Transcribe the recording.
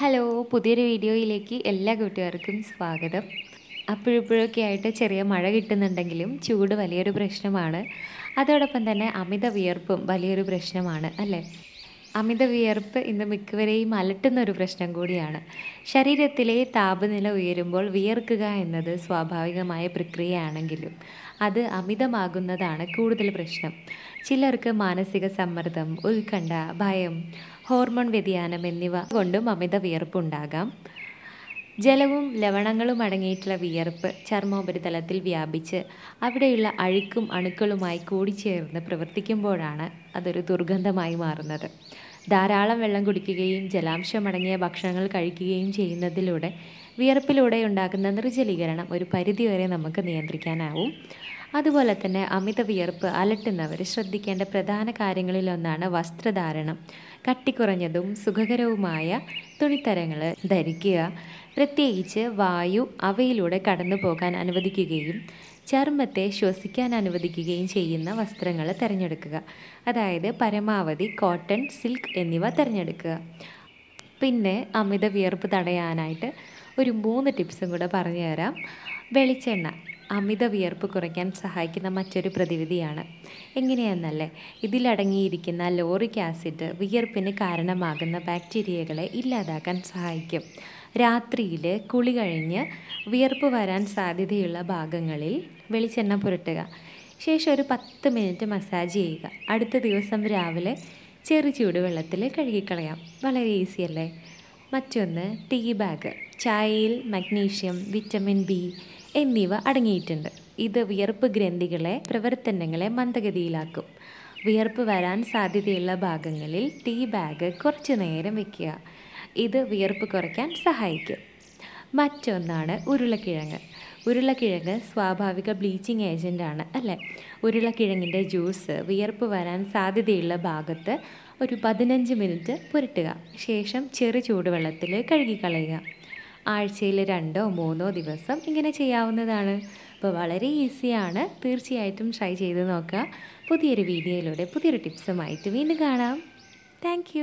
hello പുതിയൊരു വീഡിയോയിലേക്ക് എല്ലാ കൂട്ടുകാർക്കും സ്വാഗതം അപ്പോഴിപ്പോഴൊക്കെ ആയിട്ട് ചെറിയ മഴ കിട്ടുന്നുണ്ടെങ്കിലും ചൂട് വലിയൊരു പ്രശ്നമാണ് അതോടൊപ്പം തന്നെ അമിത വിയർപ്പും വലിയൊരു പ്രശ്നമാണ് അല്ലേ അമിത വിയർപ്പ് ഇന്ന് മിക്കവരെയും അലട്ടുന്ന ഒരു പ്രശ്നം കൂടിയാണ് ശരീരത്തിലെ താപനില ഉയരുമ്പോൾ വിയർക്കുക എന്നത് സ്വാഭാവികമായ പ്രക്രിയയാണെങ്കിലും അത് അമിതമാകുന്നതാണ് കൂടുതൽ പ്രശ്നം ചിലർക്ക് മാനസിക സമ്മർദ്ദം ഉത്കണ്ഠ ഭയം ഹോർമോൺ വ്യതിയാനം എന്നിവ കൊണ്ടും അമിത വിയർപ്പുണ്ടാകാം ജലവും ലവണങ്ങളും അടങ്ങിയിട്ടുള്ള വിയർപ്പ് ചർമ്മോപരിതലത്തിൽ വ്യാപിച്ച് അവിടെയുള്ള അഴുക്കും അണുക്കളുമായി കൂടിച്ചേർന്ന് പ്രവർത്തിക്കുമ്പോഴാണ് അതൊരു ദുർഗന്ധമായി മാറുന്നത് ധാരാളം വെള്ളം കുടിക്കുകയും ജലാംശമടങ്ങിയ ഭക്ഷണങ്ങൾ കഴിക്കുകയും ചെയ്യുന്നതിലൂടെ വിയർപ്പിലൂടെ ഉണ്ടാക്കുന്ന നിർജ്ജലീകരണം ഒരു പരിധിവരെ നമുക്ക് നിയന്ത്രിക്കാനാവും അതുപോലെ തന്നെ അമിത വിയർപ്പ് അലട്ടുന്നവർ ശ്രദ്ധിക്കേണ്ട പ്രധാന കാര്യങ്ങളിലൊന്നാണ് വസ്ത്രധാരണം കട്ടിക്കുറഞ്ഞതും സുഖകരവുമായ തുണിത്തരങ്ങൾ ധരിക്കുക പ്രത്യേകിച്ച് വായു അവയിലൂടെ കടന്നു പോകാൻ അനുവദിക്കുകയും ചർമ്മത്തെ ശ്വസിക്കാൻ അനുവദിക്കുകയും ചെയ്യുന്ന വസ്ത്രങ്ങൾ തിരഞ്ഞെടുക്കുക അതായത് പരമാവധി കോട്ടൺ സിൽക്ക് എന്നിവ തിരഞ്ഞെടുക്കുക പിന്നെ അമിത വിയർപ്പ് തടയാനായിട്ട് ഒരു മൂന്ന് ടിപ്സും കൂടെ പറഞ്ഞു തരാം വെളിച്ചെണ്ണ അമിത വിയർപ്പ് കുറയ്ക്കാൻ സഹായിക്കുന്ന മറ്റൊരു പ്രതിവിധിയാണ് എങ്ങനെയെന്നല്ലേ ഇതിലടങ്ങിയിരിക്കുന്ന ലോറിക് ആസിഡ് വിയർപ്പിന് കാരണമാകുന്ന ബാക്ടീരിയകളെ ഇല്ലാതാക്കാൻ സഹായിക്കും രാത്രിയിൽ കുളി കഴിഞ്ഞ് വിയർപ്പ് വരാൻ സാധ്യതയുള്ള ഭാഗങ്ങളിൽ വെളിച്ചെണ്ണ പുരട്ടുക ശേഷം ഒരു പത്ത് മിനിറ്റ് മസാജ് ചെയ്യുക അടുത്ത ദിവസം രാവിലെ ചെറു ചൂടുവെള്ളത്തിൽ കഴുകിക്കളയാം വളരെ ഈസി അല്ലേ മറ്റൊന്ന് ടീ ബാഗ് ചായയിൽ മഗ്നീഷ്യം വിറ്റമിൻ ബി എന്നിവ അടങ്ങിയിട്ടുണ്ട് ഇത് വിയർപ്പ് ഗ്രന്ഥികളെ പ്രവർത്തനങ്ങളെ മന്ദഗതിയിലാക്കും വിയർപ്പ് വരാൻ സാധ്യതയുള്ള ഭാഗങ്ങളിൽ ടീ ബാഗ് കുറച്ചു നേരം വയ്ക്കുക ഇത് വിയർപ്പ് കുറയ്ക്കാൻ സഹായിക്കും മറ്റൊന്നാണ് ഉരുളക്കിഴങ്ങ് ഉരുളക്കിഴങ്ങ് സ്വാഭാവിക ബ്ലീച്ചിങ് ഏജൻ്റാണ് അല്ലേ ഉരുളക്കിഴങ്ങിൻ്റെ ജ്യൂസ് വിയർപ്പ് വരാൻ സാധ്യതയുള്ള ഭാഗത്ത് ഒരു പതിനഞ്ച് മിനിറ്റ് പുരട്ടുക ശേഷം ചെറു ചൂടുവെള്ളത്തിൽ കഴുകിക്കളയുക ആഴ്ചയിൽ രണ്ടോ മൂന്നോ ദിവസം ഇങ്ങനെ ചെയ്യാവുന്നതാണ് അപ്പോൾ വളരെ ഈസിയാണ് തീർച്ചയായിട്ടും ട്രൈ ചെയ്ത് നോക്കുക പുതിയൊരു വീഡിയോയിലൂടെ പുതിയൊരു ടിപ്സുമായിട്ട് വീണ്ടും കാണാം താങ്ക്